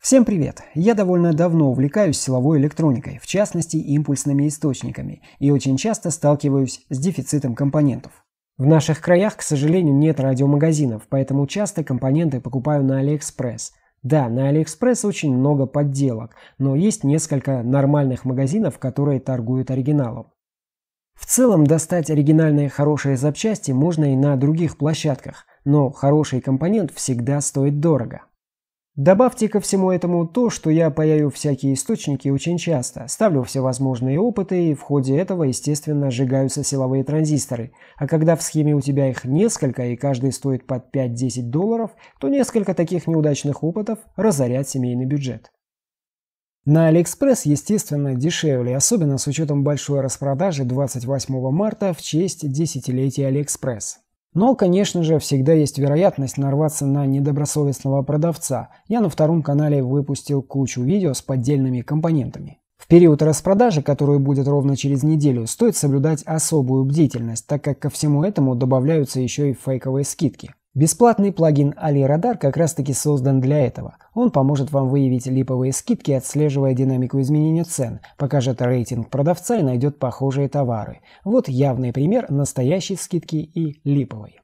Всем привет! Я довольно давно увлекаюсь силовой электроникой, в частности импульсными источниками, и очень часто сталкиваюсь с дефицитом компонентов. В наших краях, к сожалению, нет радиомагазинов, поэтому часто компоненты покупаю на Алиэкспресс. Да, на Алиэкспресс очень много подделок, но есть несколько нормальных магазинов, которые торгуют оригиналом. В целом достать оригинальные хорошие запчасти можно и на других площадках, но хороший компонент всегда стоит дорого. Добавьте ко всему этому то, что я паяю всякие источники очень часто, ставлю всевозможные опыты, и в ходе этого, естественно, сжигаются силовые транзисторы. А когда в схеме у тебя их несколько, и каждый стоит под 5-10 долларов, то несколько таких неудачных опытов разорят семейный бюджет. На Алиэкспресс, естественно, дешевле, особенно с учетом большой распродажи 28 марта в честь десятилетия Алиэкспресс. Но, конечно же, всегда есть вероятность нарваться на недобросовестного продавца. Я на втором канале выпустил кучу видео с поддельными компонентами. В период распродажи, который будет ровно через неделю, стоит соблюдать особую бдительность, так как ко всему этому добавляются еще и фейковые скидки. Бесплатный плагин AliRadar как раз-таки создан для этого. Он поможет вам выявить липовые скидки, отслеживая динамику изменения цен, покажет рейтинг продавца и найдет похожие товары. Вот явный пример настоящей скидки и липовой.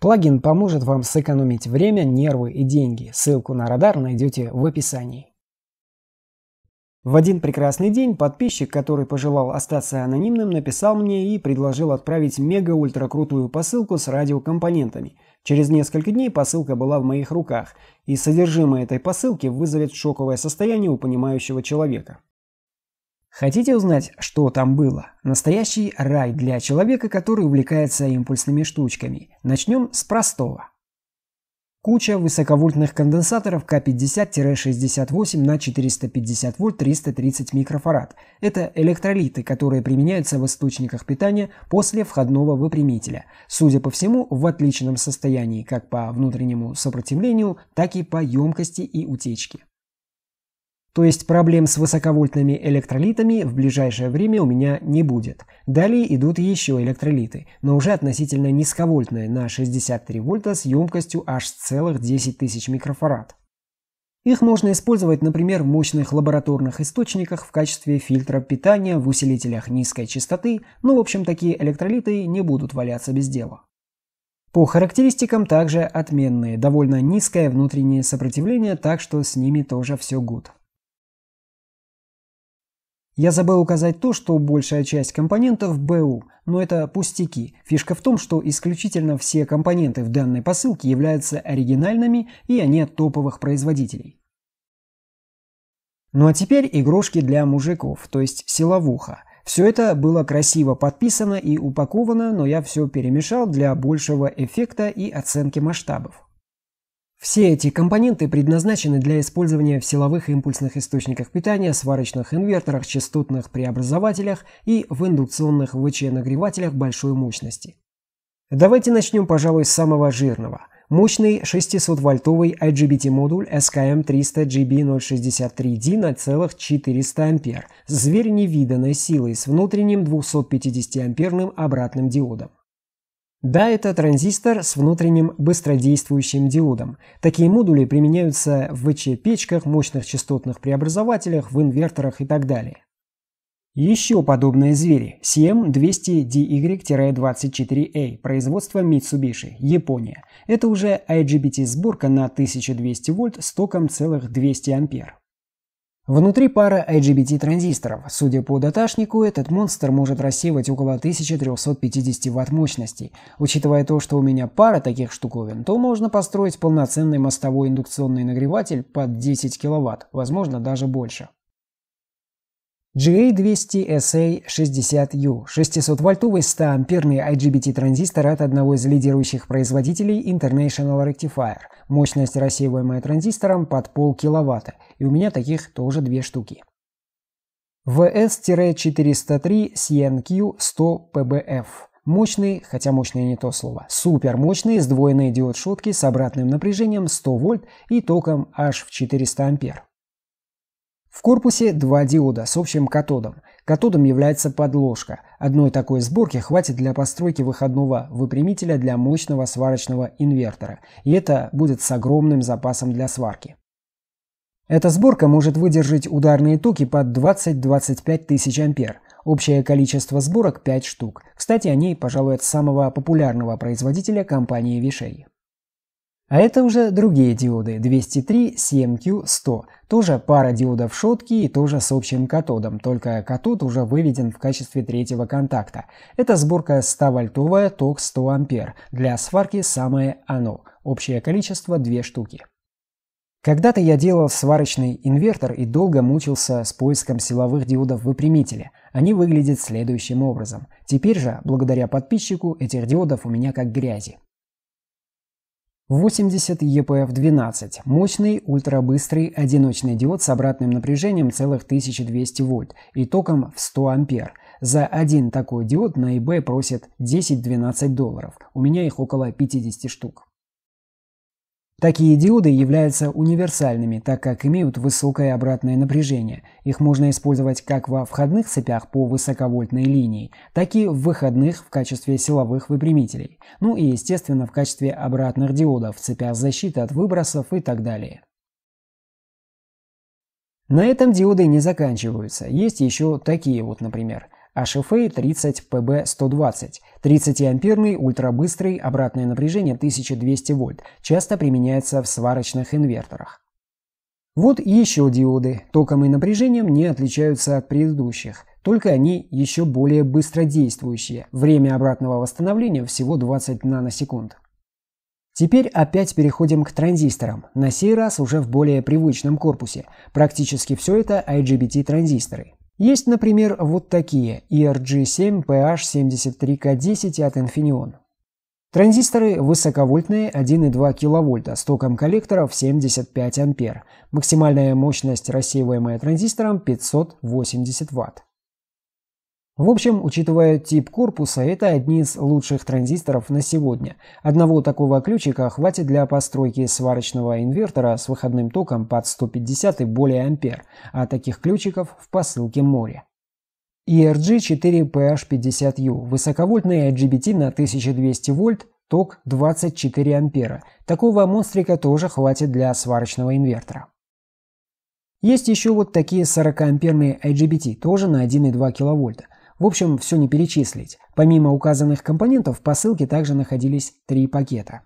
Плагин поможет вам сэкономить время, нервы и деньги. Ссылку на радар найдете в описании. В один прекрасный день подписчик, который пожелал остаться анонимным, написал мне и предложил отправить мега-ультра-крутую посылку с радиокомпонентами. Через несколько дней посылка была в моих руках, и содержимое этой посылки вызовет шоковое состояние у понимающего человека. Хотите узнать, что там было? Настоящий рай для человека, который увлекается импульсными штучками. Начнем с простого. Куча высоковольтных конденсаторов К50-68 на 450 вольт 330 микрофарад. Это электролиты, которые применяются в источниках питания после входного выпрямителя. Судя по всему, в отличном состоянии как по внутреннему сопротивлению, так и по емкости и утечке. То есть проблем с высоковольтными электролитами в ближайшее время у меня не будет. Далее идут еще электролиты, но уже относительно низковольтные на 63 вольта с емкостью аж целых 10 тысяч микрофарад. Их можно использовать, например, в мощных лабораторных источниках в качестве фильтра питания, в усилителях низкой частоты, но в общем такие электролиты не будут валяться без дела. По характеристикам также отменные, довольно низкое внутреннее сопротивление, так что с ними тоже все гуд. Я забыл указать то, что большая часть компонентов БУ, но это пустяки. Фишка в том, что исключительно все компоненты в данной посылке являются оригинальными и они от топовых производителей. Ну а теперь игрушки для мужиков, то есть силовуха. Все это было красиво подписано и упаковано, но я все перемешал для большего эффекта и оценки масштабов. Все эти компоненты предназначены для использования в силовых и импульсных источниках питания, сварочных инверторах, частотных преобразователях и в индукционных ВЧ-нагревателях большой мощности. Давайте начнем, пожалуй, с самого жирного. Мощный 600-вольтовый IGBT-модуль SKM300GB063D на целых 400 ампер, зверь невиданной силой с внутренним 250-амперным обратным диодом. Да, это транзистор с внутренним быстродействующим диодом. Такие модули применяются в ВЧ-печках, мощных частотных преобразователях, в инверторах и так далее. Еще подобные звери – CM200DY-24A, производство Mitsubishi, Япония. Это уже IGBT-сборка на 1200 вольт с током целых 200 ампер. Внутри пара IGBT-транзисторов. Судя по даташнику, этот монстр может рассеивать около 1350 Вт мощности. Учитывая то, что у меня пара таких штуковин, то можно построить полноценный мостовой индукционный нагреватель под 10 кВт, возможно даже больше. GA200SA60U – 600-вольтовый 100-амперный IGBT-транзистор от одного из лидирующих производителей International Rectifier. Мощность, рассеиваемая транзистором, под полкиловатта, и у меня таких тоже две штуки. VS-403 CNQ100PBF – мощный, хотя мощный не то слово, супермощный сдвоенный диод шутки с обратным напряжением 100 вольт и током аж в 400 ампер. В корпусе два диода с общим катодом. Катодом является подложка. Одной такой сборки хватит для постройки выходного выпрямителя для мощного сварочного инвертора. И это будет с огромным запасом для сварки. Эта сборка может выдержать ударные токи под 20-25 тысяч ампер. Общее количество сборок 5 штук. Кстати, они, пожалуй, от самого популярного производителя компании Вишей. А это уже другие диоды 203 7Q100, тоже пара диодов шотки и тоже с общим катодом, только катод уже выведен в качестве третьего контакта. Это сборка 100-вольтовая, ток 100 ампер, для сварки самое оно, общее количество 2 штуки. Когда-то я делал сварочный инвертор и долго мучился с поиском силовых диодов выпрямителя. Они выглядят следующим образом. Теперь же, благодаря подписчику, этих диодов у меня как грязи. 80 EPF-12 – мощный ультрабыстрый одиночный диод с обратным напряжением целых 1200 вольт и током в 100 ампер. За один такой диод на eBay просят 10-12 долларов. У меня их около 50 штук. Такие диоды являются универсальными, так как имеют высокое обратное напряжение. Их можно использовать как во входных цепях по высоковольтной линии, так и в выходных в качестве силовых выпрямителей. Ну и, естественно, в качестве обратных диодов в цепях защиты от выбросов и так далее. На этом диоды не заканчиваются. Есть еще такие вот, например а 30 ПБ-120. 30-амперный ультрабыстрый обратное напряжение 1200 вольт часто применяется в сварочных инверторах. Вот еще диоды током и напряжением не отличаются от предыдущих, только они еще более быстродействующие. Время обратного восстановления всего 20 наносекунд. Теперь опять переходим к транзисторам, на сей раз уже в более привычном корпусе. Практически все это IGBT-транзисторы. Есть, например, вот такие ERG7PH73K10 от Infineon. Транзисторы высоковольтные 1,2 кВт с током коллекторов 75 А. Максимальная мощность, рассеиваемая транзистором, 580 Вт. В общем, учитывая тип корпуса, это одни из лучших транзисторов на сегодня. Одного такого ключика хватит для постройки сварочного инвертора с выходным током под 150 и более ампер, а таких ключиков в посылке море. ERG4PH50U – высоковольтный IGBT на 1200 вольт, ток 24 ампера. Такого монстрика тоже хватит для сварочного инвертора. Есть еще вот такие 40-амперные IGBT, тоже на 1,2 кВт. В общем, все не перечислить. Помимо указанных компонентов, в посылке также находились три пакета.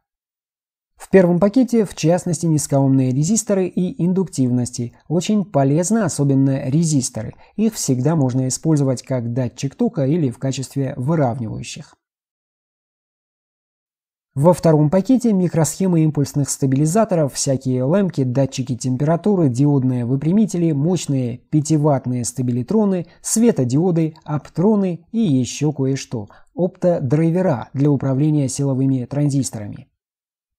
В первом пакете, в частности, низкоумные резисторы и индуктивности. Очень полезны, особенно резисторы. Их всегда можно использовать как датчик тока или в качестве выравнивающих. Во втором пакете микросхемы импульсных стабилизаторов, всякие лэмки, датчики температуры, диодные выпрямители, мощные 5-ваттные стабилитроны, светодиоды, оптроны и еще кое-что – оптодрайвера для управления силовыми транзисторами.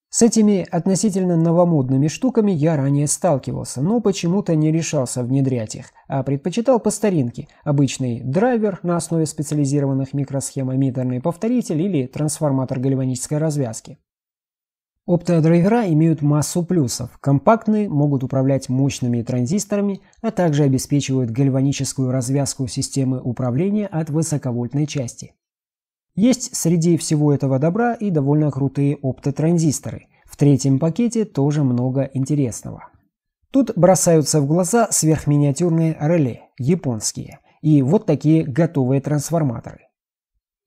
С этими относительно новомодными штуками я ранее сталкивался, но почему-то не решался внедрять их, а предпочитал по старинке обычный драйвер на основе специализированных микросхем эмиттерный повторитель или трансформатор гальванической развязки. Оптодрайвера имеют массу плюсов. Компактные, могут управлять мощными транзисторами, а также обеспечивают гальваническую развязку системы управления от высоковольтной части. Есть среди всего этого добра и довольно крутые оптотранзисторы. В третьем пакете тоже много интересного. Тут бросаются в глаза сверхминиатюрные реле, японские, и вот такие готовые трансформаторы.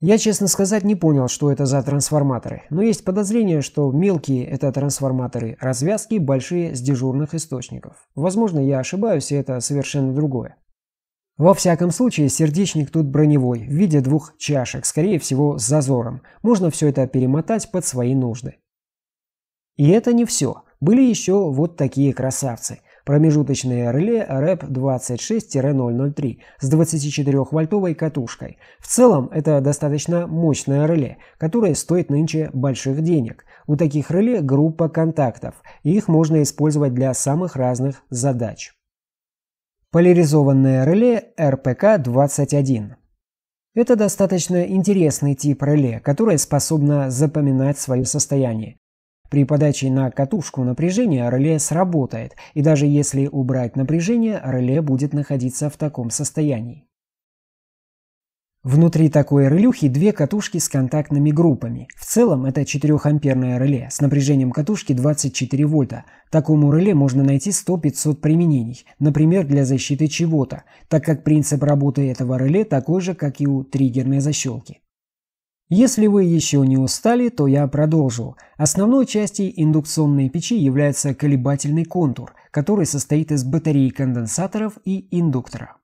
Я, честно сказать, не понял, что это за трансформаторы, но есть подозрение, что мелкие – это трансформаторы развязки, большие – с дежурных источников. Возможно, я ошибаюсь, и это совершенно другое. Во всяком случае, сердечник тут броневой, в виде двух чашек, скорее всего, с зазором. Можно все это перемотать под свои нужды. И это не все. Были еще вот такие красавцы. промежуточные реле РЭП-26-003 с 24-вольтовой катушкой. В целом, это достаточно мощное реле, которое стоит нынче больших денег. У таких реле группа контактов, и их можно использовать для самых разных задач. Поляризованное реле РПК-21. Это достаточно интересный тип реле, которое способно запоминать свое состояние. При подаче на катушку напряжения реле сработает, и даже если убрать напряжение, реле будет находиться в таком состоянии. Внутри такой релюхи две катушки с контактными группами. В целом это 4-амперное реле с напряжением катушки 24 вольта. Такому реле можно найти 100-500 применений, например, для защиты чего-то, так как принцип работы этого реле такой же, как и у триггерной защелки. Если вы еще не устали, то я продолжу. Основной частью индукционной печи является колебательный контур, который состоит из батареи конденсаторов и индуктора.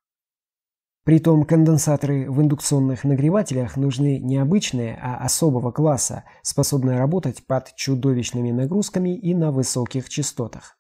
Притом конденсаторы в индукционных нагревателях нужны не обычные, а особого класса, способные работать под чудовищными нагрузками и на высоких частотах.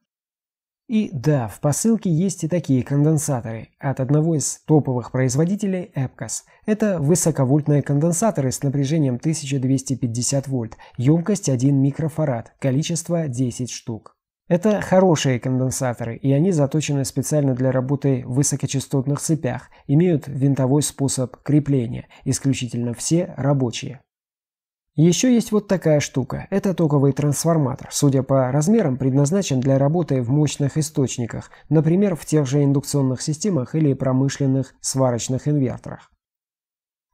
И да, в посылке есть и такие конденсаторы от одного из топовых производителей EPCOS. Это высоковольтные конденсаторы с напряжением 1250 вольт, емкость 1 микрофарад, количество 10 штук. Это хорошие конденсаторы, и они заточены специально для работы в высокочастотных цепях, имеют винтовой способ крепления, исключительно все рабочие. Еще есть вот такая штука. Это токовый трансформатор, судя по размерам, предназначен для работы в мощных источниках, например, в тех же индукционных системах или промышленных сварочных инверторах.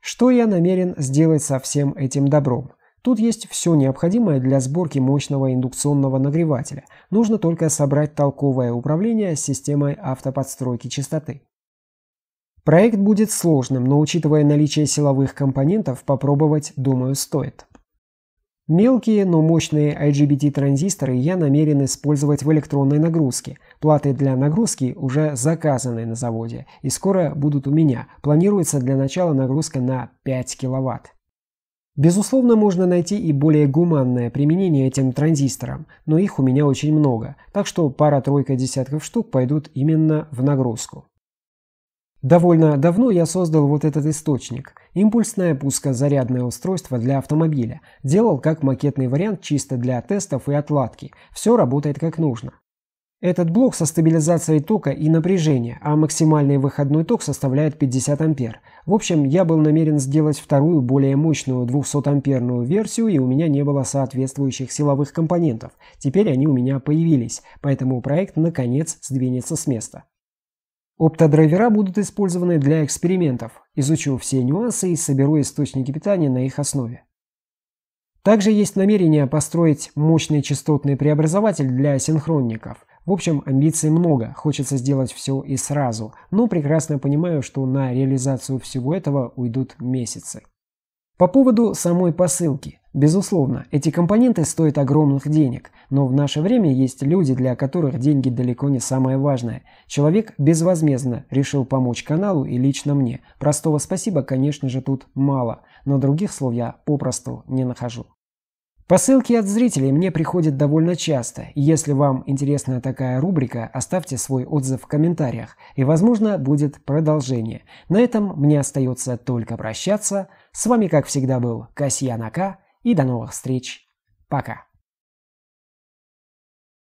Что я намерен сделать со всем этим добром? Тут есть все необходимое для сборки мощного индукционного нагревателя. Нужно только собрать толковое управление с системой автоподстройки частоты. Проект будет сложным, но учитывая наличие силовых компонентов, попробовать, думаю, стоит. Мелкие, но мощные IGBT-транзисторы я намерен использовать в электронной нагрузке. Платы для нагрузки уже заказаны на заводе и скоро будут у меня. Планируется для начала нагрузка на 5 киловатт. Безусловно, можно найти и более гуманное применение этим транзисторам, но их у меня очень много, так что пара-тройка десятков штук пойдут именно в нагрузку. Довольно давно я создал вот этот источник. Импульсное пускозарядное устройство для автомобиля. Делал как макетный вариант чисто для тестов и отладки. Все работает как нужно. Этот блок со стабилизацией тока и напряжения, а максимальный выходной ток составляет 50 ампер. В общем, я был намерен сделать вторую, более мощную 200-амперную версию, и у меня не было соответствующих силовых компонентов. Теперь они у меня появились, поэтому проект наконец сдвинется с места. Оптодрайвера будут использованы для экспериментов. Изучу все нюансы и соберу источники питания на их основе. Также есть намерение построить мощный частотный преобразователь для синхронников – в общем, амбиций много, хочется сделать все и сразу, но прекрасно понимаю, что на реализацию всего этого уйдут месяцы. По поводу самой посылки. Безусловно, эти компоненты стоят огромных денег, но в наше время есть люди, для которых деньги далеко не самое важное. Человек безвозмездно решил помочь каналу и лично мне. Простого спасибо, конечно же, тут мало, но других слов я попросту не нахожу. Посылки от зрителей мне приходят довольно часто. Если вам интересна такая рубрика, оставьте свой отзыв в комментариях, и, возможно, будет продолжение. На этом мне остается только прощаться. С вами, как всегда, был Касьян Ака, и до новых встреч. Пока.